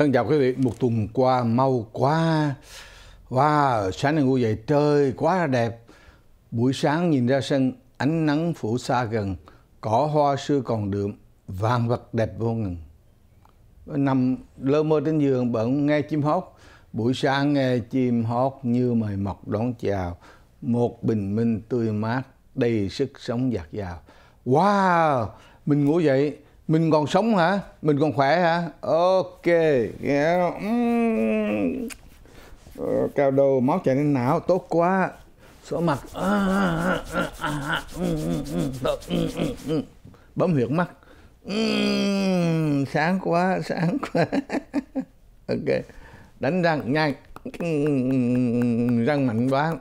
Thân chào quý vị, một tuần qua mau quá. Wow, sáng nay ngủ dậy trời quá là đẹp. Buổi sáng nhìn ra sân, ánh nắng phủ xa gần, cỏ hoa xưa còn đượm, vàng vật đẹp vô ngần. Nằm lơ mơ trên giường bận nghe chim hót. Buổi sáng nghe chim hót như mời mọc đón chào. Một bình minh tươi mát, đầy sức sống dạt dào. Wow, mình ngủ dậy mình còn sống hả mình còn khỏe hả ok yeah. mm. Ờ, cao đầu máu chảy lên não tốt quá sổ mặt bấm huyệt mắt sáng quá sáng quá ok đánh răng nhanh răng mạnh quá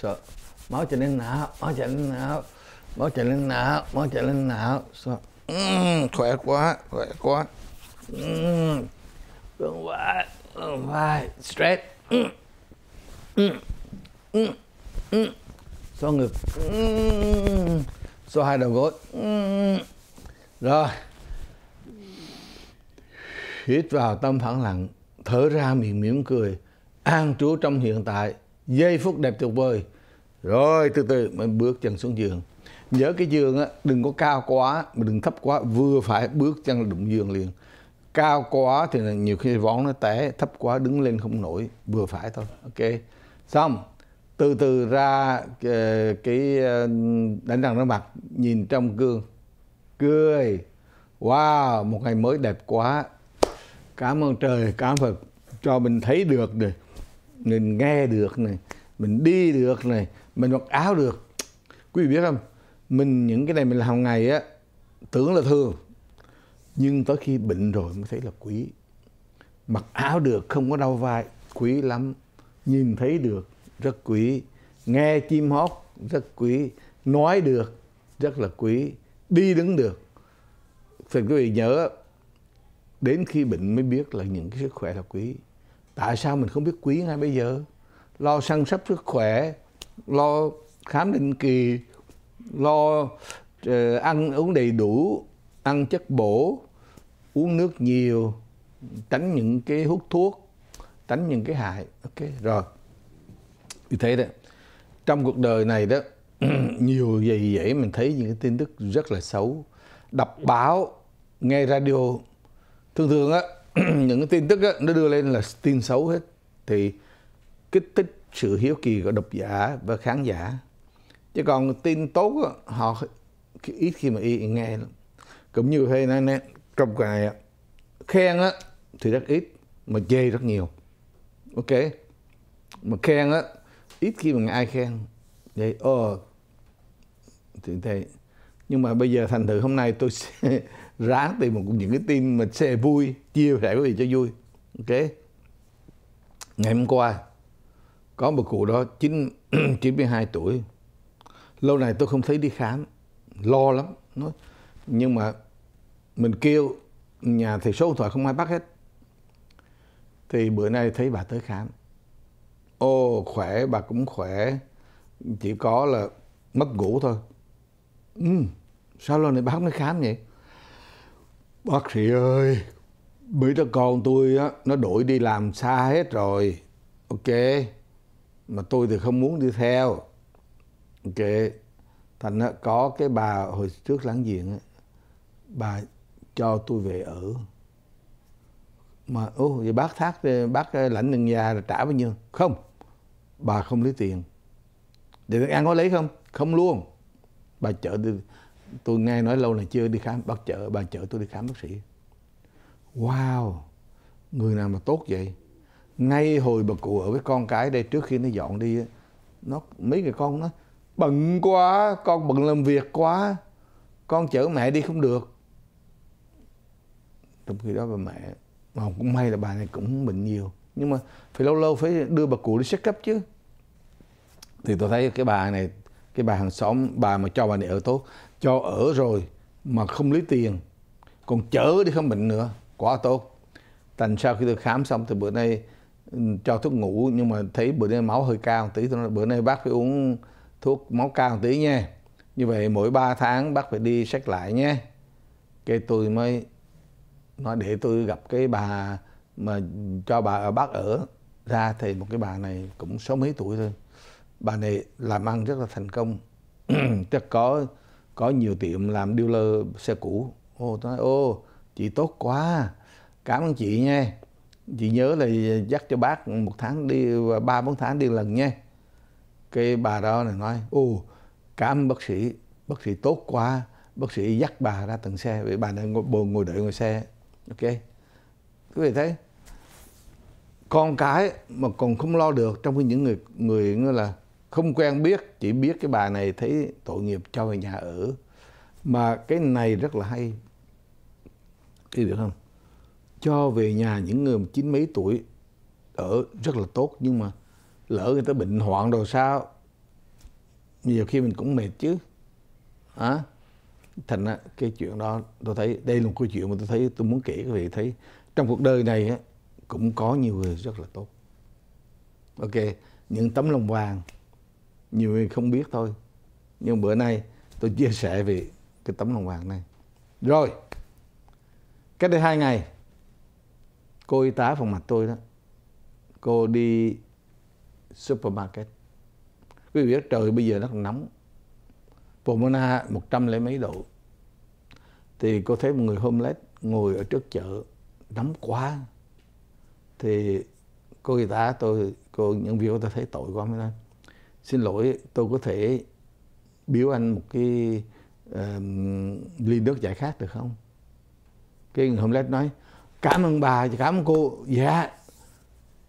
sợ máu chảy lên não máu chảy lên não máu chảy lên não máu chảy lên não sợ uhm, khỏe quá khỏe quá uhm, cứng quá cứng vai stress uhm, ngực uhm, hai đầu gối rồi hít vào tâm phẳng lặng thở ra miệng mỉm cười an trú trong hiện tại giây phút đẹp tuyệt vời rồi từ từ mình bước chân xuống giường nhớ cái giường á đừng có cao quá mà đừng thấp quá vừa phải bước chân là đụng giường liền cao quá thì là nhiều khi vón nó té thấp quá đứng lên không nổi vừa phải thôi ok xong từ từ ra ờ, cái, ờ, đánh răng rửa mặt nhìn trong gương cười wow một ngày mới đẹp quá cảm ơn trời cảm ơn phật cho mình thấy được này mình nghe được này mình đi được này mình mặc áo được quý vị biết không mình những cái này mình làm ngày á tưởng là thường nhưng tới khi bệnh rồi mới thấy là quý mặc áo được không có đau vai quý lắm nhìn thấy được rất quý nghe chim hót rất quý nói được rất là quý đi đứng được thì quý vị nhớ đến khi bệnh mới biết là những cái sức khỏe là quý tại sao mình không biết quý ngay bây giờ lo săn sóc sức khỏe lo khám định kỳ lo ờ, ăn uống đầy đủ ăn chất bổ uống nước nhiều tránh những cái hút thuốc tránh những cái hại ok rồi như thế đó trong cuộc đời này đó nhiều gì dễ mình thấy những cái tin tức rất là xấu đọc báo nghe radio thường thường á những cái tin tức á, nó đưa lên là tin xấu hết thì kích thích sự hiếu kỳ của độc giả và khán giả chứ còn tin tốt họ ít khi mà nghe lắm cũng như thế này nè trong cái này khen á thì rất ít mà chê rất nhiều ok mà khen á ít khi mà ai khen vậy ờ thì thế nhưng mà bây giờ thành thử hôm nay tôi sẽ ráng tìm một những cái tin mà sẽ vui chia sẻ quý gì cho vui ok ngày hôm qua có một cụ đó chín chín mươi hai tuổi lâu này tôi không thấy đi khám lo lắm nói nhưng mà mình kêu nhà thì số điện thoại không ai bắt hết thì bữa nay thấy bà tới khám ô khỏe bà cũng khỏe chỉ có là mất ngủ thôi ừ, sao lâu này bác mới khám vậy bác sĩ ơi mấy đứa con tôi á nó đổi đi làm xa hết rồi ok mà tôi thì không muốn đi theo kệ thành nó có cái bà hồi trước láng giềng bà cho tôi về ở mà ô oh, vậy bác thác bác ờ, lãnh nhân gia là trả bao nhiêu không bà không lấy tiền để ăn có lấy không không luôn bà chở tôi, tôi nghe nói lâu là chưa đi khám bác chở bà chở tôi đi khám bác sĩ wow người nào mà tốt vậy ngay hồi bà cụ ở với con cái đây trước khi nó dọn đi nó mấy người con nó bận quá con bận làm việc quá con chở mẹ đi không được trong khi đó bà mẹ mà cũng may là bà này cũng bệnh nhiều nhưng mà phải lâu lâu phải đưa bà cụ đi xét cấp chứ thì tôi thấy cái bà này cái bà hàng xóm bà mà cho bà này ở tốt cho ở rồi mà không lấy tiền còn chở đi không bệnh nữa quá tốt thành sau khi tôi khám xong thì bữa nay ừ, cho thuốc ngủ nhưng mà thấy bữa nay máu hơi cao tí bữa nay bác phải uống thuốc máu cao tí nha như vậy mỗi 3 tháng bác phải đi xét lại nha cái tôi mới nói để tôi gặp cái bà mà cho bà ở bác ở ra thì một cái bà này cũng sáu mấy tuổi thôi bà này làm ăn rất là thành công chắc có có nhiều tiệm làm dealer xe cũ ô tôi nói ô chị tốt quá cảm ơn chị nha chị nhớ là dắt cho bác một tháng đi ba bốn tháng đi lần nha cái bà đó này nói ồ cảm bác sĩ bác sĩ tốt quá bác sĩ dắt bà ra tầng xe vì bà đang ngồi, ngồi đợi ngồi xe ok quý vị thấy con cái mà còn không lo được trong khi những người người như là không quen biết chỉ biết cái bà này thấy tội nghiệp cho về nhà ở mà cái này rất là hay cái được không cho về nhà những người chín mấy tuổi ở rất là tốt nhưng mà lỡ người ta bệnh hoạn rồi sao nhiều khi mình cũng mệt chứ à, thành á, cái chuyện đó tôi thấy đây là một câu chuyện mà tôi thấy tôi muốn kể quý vị thấy trong cuộc đời này á, cũng có nhiều người rất là tốt ok những tấm lòng vàng nhiều người không biết thôi nhưng bữa nay tôi chia sẻ về cái tấm lòng vàng này rồi cách đây hai ngày cô y tá phòng mặt tôi đó cô đi supermarket quý vị biết trời bây giờ nó còn nóng Pomona một trăm lẻ mấy độ thì cô thấy một người homeless ngồi ở trước chợ nóng quá thì cô y tá tôi cô nhân viên của tôi thấy tội quá mới nói xin lỗi tôi có thể biếu anh một cái uh, ly nước giải khát được không cái người homeless nói cảm ơn bà cảm ơn cô dạ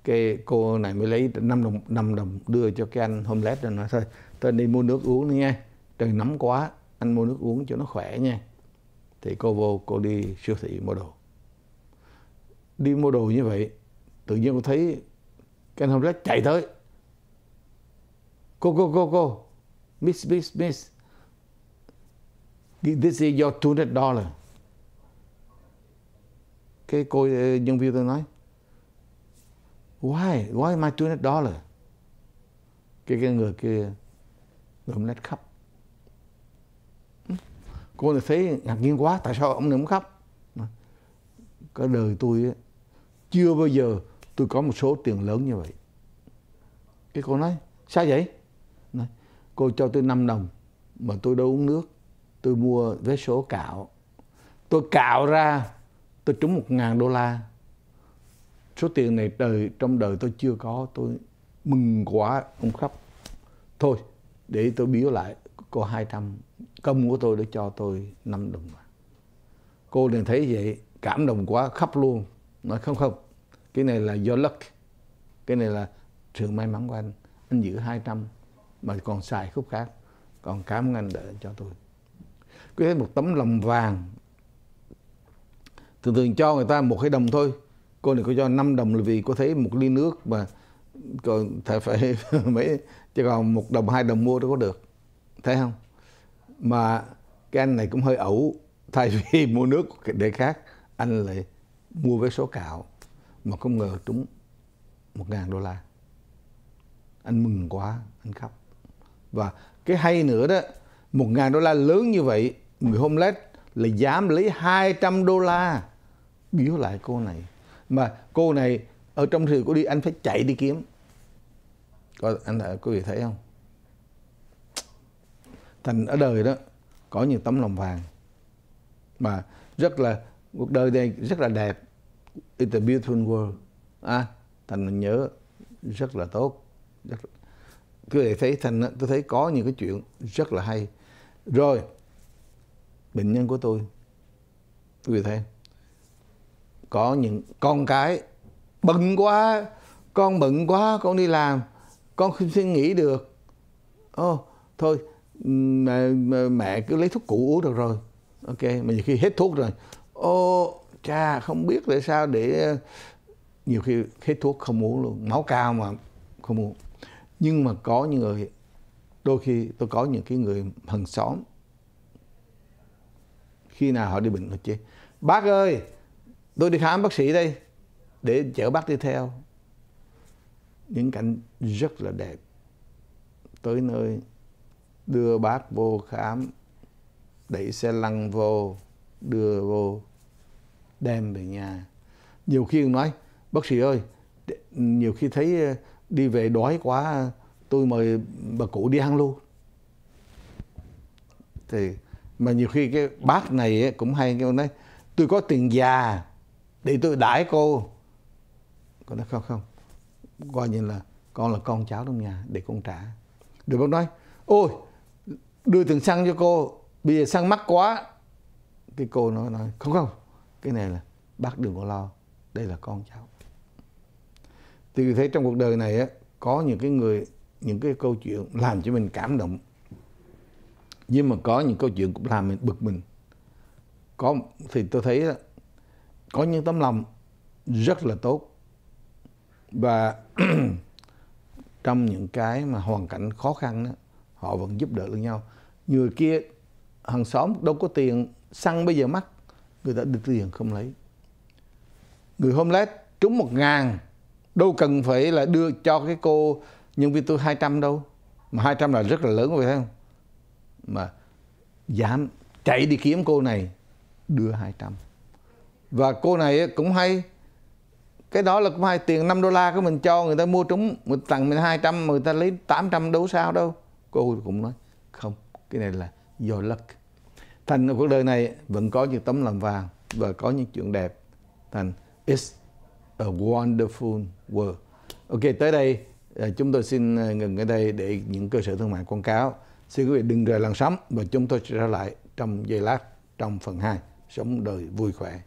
cái cô này mới lấy 5 đồng 5 đồng đưa cho cái anh homeless rồi nói thôi tôi đi mua nước uống nha trời nóng quá anh mua nước uống cho nó khỏe nha thì cô vô cô đi siêu thị mua đồ đi mua đồ như vậy tự nhiên cô thấy cái anh homeless chạy tới cô cô cô cô miss miss miss this is your 200 dollar cái cô ờ, nhân viên tôi nói Why? Why am I $200 dollar? Cái, cái người kia người ông nét khóc. Cô này thấy ngạc nhiên quá, tại sao ông này muốn khóc? Cái đời tôi ấy, chưa bao giờ tôi có một số tiền lớn như vậy. Cái cô nói, sao vậy? Nói, cô cho tôi 5 đồng mà tôi đâu uống nước. Tôi mua vé số cạo. Tôi cạo ra, tôi trúng một ngàn đô la số tiền này đời trong đời tôi chưa có tôi mừng quá ông khóc thôi để tôi biếu lại cô 200 công của tôi để cho tôi 5 đồng cô liền thấy vậy cảm động quá khóc luôn nói không không cái này là do luck cái này là sự may mắn của anh anh giữ 200 mà còn xài khúc khác còn cảm ơn anh đã cho tôi cứ thấy một tấm lòng vàng thường thường cho người ta một cái đồng thôi cô này cô cho 5 đồng là vì cô thấy một ly nước mà còn phải phải mấy chứ còn một đồng hai đồng mua đâu có được thấy không mà cái anh này cũng hơi ẩu thay vì mua nước để khác anh lại mua với số cạo mà không ngờ trúng một ngàn đô la anh mừng quá anh khóc và cái hay nữa đó một ngàn đô la lớn như vậy người homeless là dám lấy 200 đô la biếu lại cô này mà cô này ở trong rìu cô đi anh phải chạy đi kiếm có anh có gì thấy không thành ở đời đó có nhiều tấm lòng vàng mà rất là cuộc đời đây rất là đẹp it's a beautiful world à, thành mình nhớ rất là tốt rất là... quý thấy thành tôi thấy có những cái chuyện rất là hay rồi bệnh nhân của tôi quý vị thấy có những con cái bận quá con bận quá con đi làm con không suy nghĩ được ô oh, thôi mẹ, mẹ cứ lấy thuốc cũ uống được rồi ok mà nhiều khi hết thuốc rồi ô oh, cha không biết tại sao để nhiều khi hết thuốc không uống luôn máu cao mà không uống nhưng mà có những người đôi khi tôi có những cái người hàng xóm khi nào họ đi bệnh họ chê bác ơi tôi đi khám bác sĩ đây để chở bác đi theo những cảnh rất là đẹp tới nơi đưa bác vô khám đẩy xe lăn vô đưa vô đem về nhà nhiều khi nói bác sĩ ơi nhiều khi thấy ờ, đi về đói quá tôi mời bà cụ đi ăn luôn thì mà nhiều khi cái bác này cũng hay kêu nói tôi có tiền già để tôi đãi cô con nói không không coi như là con là con cháu trong nhà để con trả Được bác nói ôi đưa tiền xăng cho cô bây giờ xăng mắc quá cái cô nói nói không không cái này là bác đừng có lo đây là con cháu thì thấy trong cuộc đời này á có những cái người những cái câu chuyện làm cho mình cảm động nhưng mà có những câu chuyện cũng làm mình bực mình có thì tôi thấy có những tấm lòng rất là tốt và trong những cái mà hoàn cảnh khó khăn đó, họ vẫn giúp đỡ lẫn nhau người kia hàng xóm đâu có tiền xăng bây giờ mắc người ta đưa tiền không lấy người hôm homeless trúng một ngàn đâu cần phải là đưa cho cái cô nhân viên tôi 200 đâu mà 200 là rất là lớn phải không mà dám chạy đi kiếm cô này đưa 200 và cô này cũng hay cái đó là cũng hay tiền 5 đô la của mình cho người ta mua trúng mình tặng mình 200 mà người ta lấy 800 đấu sao đâu cô cũng nói không cái này là do luck thành cuộc đời này vẫn có những tấm lòng vàng và có những chuyện đẹp thành it's a wonderful world ok tới đây à, chúng tôi xin à, ngừng ở đây để những cơ sở thương mại quảng cáo xin quý vị đừng rời làn sóng và chúng tôi sẽ trở lại trong giây lát trong phần 2 sống đời vui khỏe